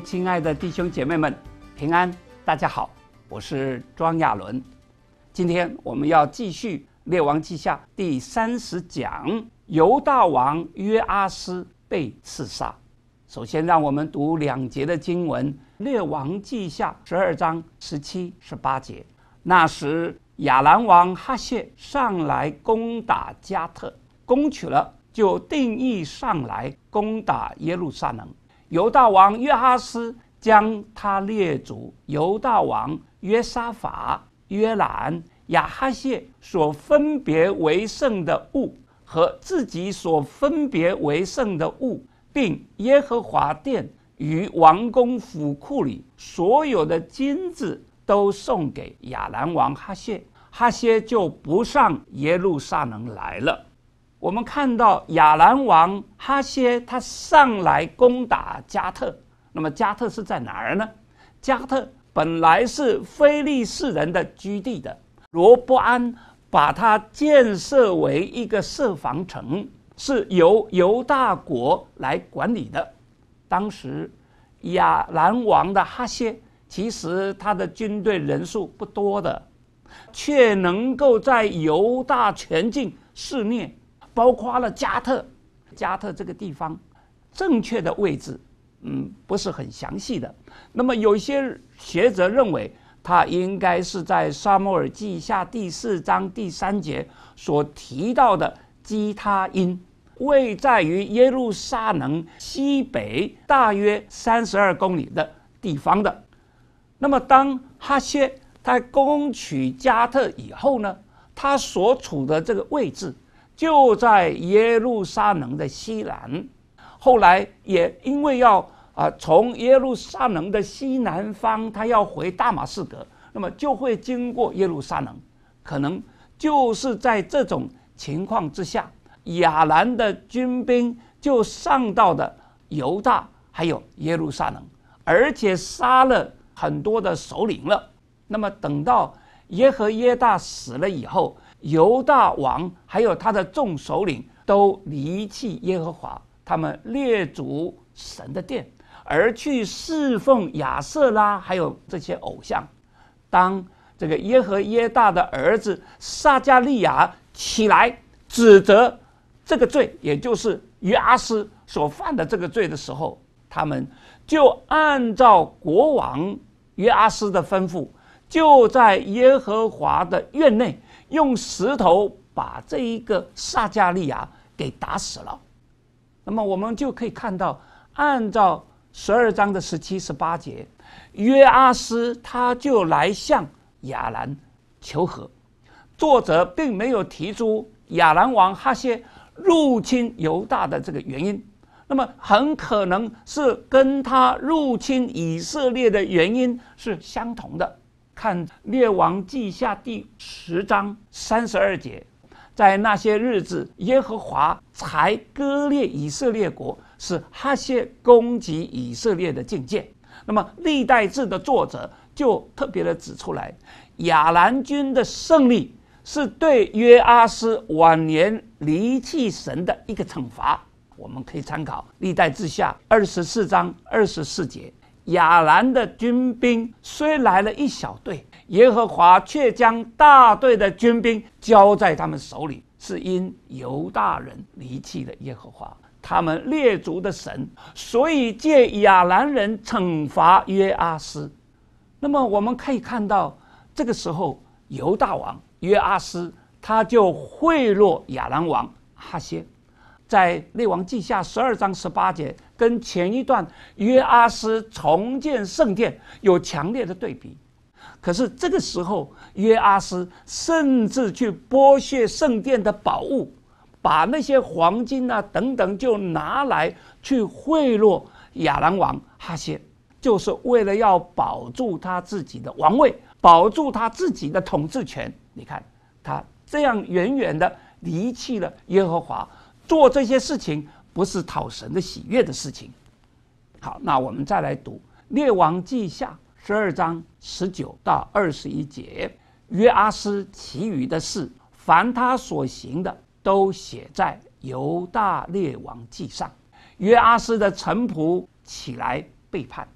亲爱的弟兄姐妹们，平安，大家好，我是庄亚伦。今天我们要继续《列王记下》第三十讲，犹大王约阿斯被刺杀。首先，让我们读两节的经文，《列王记下》十二章十七、十八节。那时，亚兰王哈谢上来攻打加特，攻取了，就定义上来攻打耶路撒冷。犹大王约哈斯将他列祖犹大王约沙法、约兰、亚哈谢所分别为圣的物和自己所分别为圣的物，并耶和华殿与王宫府库里所有的金子，都送给亚兰王哈谢，哈谢就不上耶路撒冷来了。我们看到亚兰王哈歇他上来攻打加特，那么加特是在哪儿呢？加特本来是非利士人的居地的，罗伯安把它建设为一个设防城，是由犹大国来管理的。当时亚兰王的哈歇，其实他的军队人数不多的，却能够在犹大全境肆虐。包括了加特，加特这个地方正确的位置，嗯，不是很详细的。那么，有些学者认为，它应该是在《萨母尔记下》第四章第三节所提到的基他因，位在于耶路撒冷西北大约三十二公里的地方的。那么，当哈切他攻取加特以后呢，他所处的这个位置。就在耶路撒冷的西南，后来也因为要啊从耶路撒冷的西南方，他要回大马士革，那么就会经过耶路撒冷，可能就是在这种情况之下，亚兰的军兵就上到的犹大，还有耶路撒冷，而且杀了很多的首领了。那么等到耶和耶大死了以后。犹大王还有他的众首领都离弃耶和华，他们列主神的殿而去侍奉亚瑟拉，还有这些偶像。当这个耶和耶大的儿子撒加利亚起来指责这个罪，也就是约阿斯所犯的这个罪的时候，他们就按照国王约阿斯的吩咐，就在耶和华的院内。用石头把这一个撒加利亚给打死了。那么我们就可以看到，按照十二章的十七、十八节，约阿斯他就来向亚兰求和。作者并没有提出亚兰王哈薛入侵犹大的这个原因，那么很可能是跟他入侵以色列的原因是相同的。看《列王记下》第十章三十二节，在那些日子，耶和华才割裂以色列国，使哈薛攻击以色列的境界。那么，《历代志》的作者就特别的指出来，亚兰军的胜利是对约阿斯晚年离弃神的一个惩罚。我们可以参考《历代志下》二十四章二十四节。亚兰的军兵虽来了一小队，耶和华却将大队的军兵交在他们手里，是因犹大人离弃了耶和华他们列族的神，所以借亚兰人惩罚约阿斯。那么我们可以看到，这个时候犹大王约阿斯他就贿赂亚兰王哈薛。在《内王记》下十二章十八节，跟前一段约阿斯重建圣殿有强烈的对比。可是这个时候，约阿斯甚至去剥削圣殿的宝物，把那些黄金啊等等就拿来去贿赂亚兰王哈谢，就是为了要保住他自己的王位，保住他自己的统治权。你看，他这样远远的离弃了耶和华。做这些事情不是讨神的喜悦的事情。好，那我们再来读《列王记下》十二章十九到二十一节。约阿斯其余的事，凡他所行的，都写在犹大列王记上。约阿斯的臣仆起来背叛，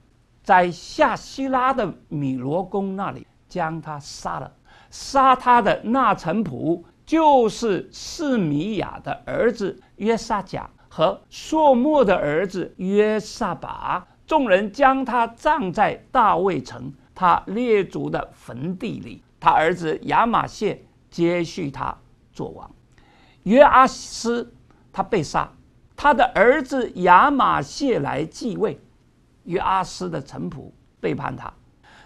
在夏希拉的米罗宫那里将他杀了。杀他的那臣仆。就是示米亚的儿子约萨甲和朔末的儿子约萨巴，众人将他葬在大卫城他列祖的坟地里。他儿子亚马谢接续他做王。约阿斯他被杀，他的儿子亚马谢来继位。约阿斯的臣仆背叛他，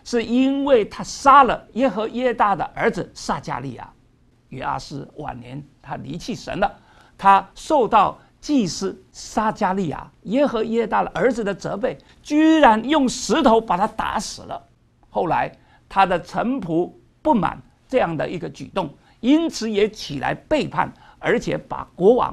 是因为他杀了耶和耶大的儿子撒加利亚。约阿斯晚年，他离弃神了。他受到祭司撒加利亚、耶和耶大的儿子的责备，居然用石头把他打死了。后来，他的臣仆不满这样的一个举动，因此也起来背叛，而且把国王，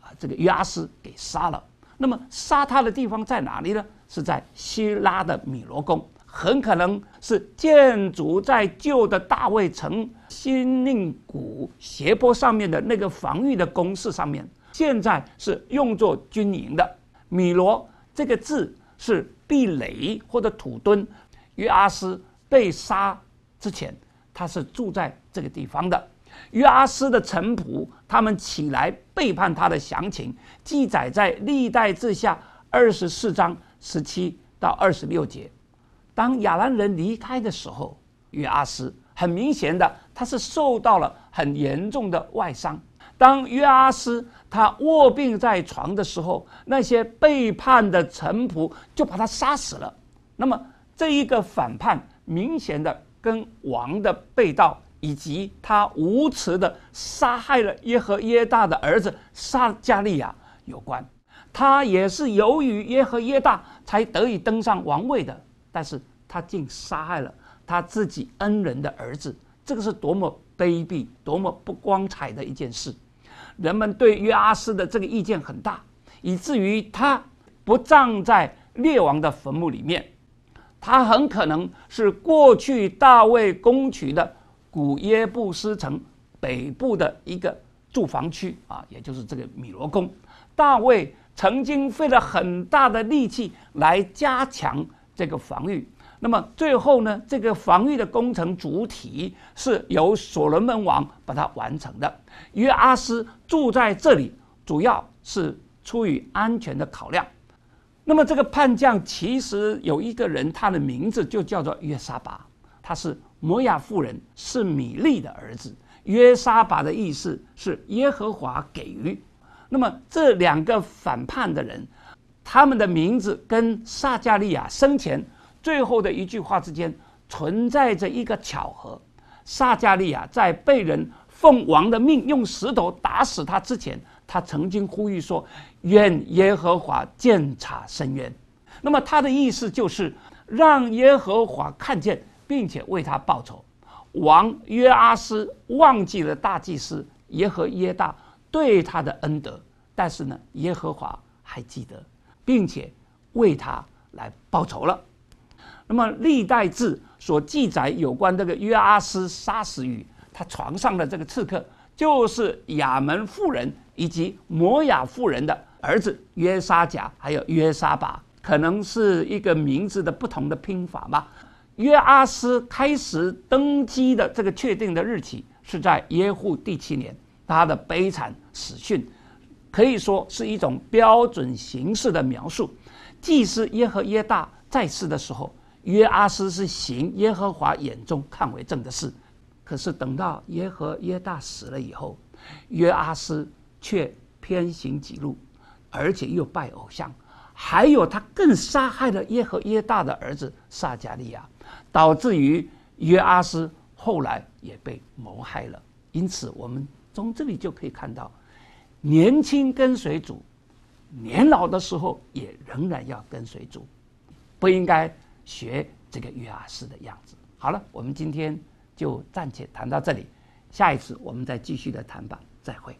啊，这个约阿斯给杀了。那么，杀他的地方在哪里呢？是在希拉的米罗宫。很可能是建筑在旧的大卫城新宁谷斜坡上面的那个防御的工事上面。现在是用作军营的。米罗这个字是壁垒或者土墩。约阿斯被杀之前，他是住在这个地方的。约阿斯的臣仆，他们起来背叛他的详情，记载在《历代志》下二十四章十七到二十六节。当亚兰人离开的时候，约阿斯很明显的他是受到了很严重的外伤。当约阿斯他卧病在床的时候，那些背叛的臣仆就把他杀死了。那么这一个反叛，明显的跟王的被盗以及他无耻的杀害了耶和耶大的儿子沙加利亚有关。他也是由于耶和耶大才得以登上王位的。但是他竟杀害了他自己恩人的儿子，这个是多么卑鄙、多么不光彩的一件事！人们对约阿斯的这个意见很大，以至于他不葬在列王的坟墓里面。他很可能是过去大卫攻取的古耶布斯城北部的一个住房区啊，也就是这个米罗宫。大卫曾经费了很大的力气来加强。这个防御，那么最后呢？这个防御的工程主体是由所罗门王把它完成的。约阿斯住在这里，主要是出于安全的考量。那么这个叛将其实有一个人，他的名字就叫做约沙巴，他是摩亚夫人，是米利的儿子。约沙巴的意思是耶和华给予。那么这两个反叛的人。他们的名字跟撒加利亚生前最后的一句话之间存在着一个巧合。撒加利亚在被人奉王的命用石头打死他之前，他曾经呼吁说：“愿耶和华见察深渊。”那么他的意思就是让耶和华看见，并且为他报仇。王约阿斯忘记了大祭司耶和耶大对他的恩德，但是呢，耶和华还记得。并且为他来报仇了。那么，历代志所记载有关这个约阿斯杀死于他床上的这个刺客，就是亚门妇人以及摩亚妇人的儿子约沙甲，还有约沙巴，可能是一个名字的不同的拼法吧。约阿斯开始登基的这个确定的日期是在耶户第七年，他的悲惨死讯。可以说是一种标准形式的描述。既是耶和耶大在世的时候，约阿斯是行耶和华眼中看为正的事；可是等到耶和耶大死了以后，约阿斯却偏行己路，而且又拜偶像，还有他更杀害了耶和耶大的儿子撒迦利亚，导致于约阿斯后来也被谋害了。因此，我们从这里就可以看到。年轻跟随主，年老的时候也仍然要跟随主，不应该学这个约阿施的样子。好了，我们今天就暂且谈到这里，下一次我们再继续的谈吧，再会。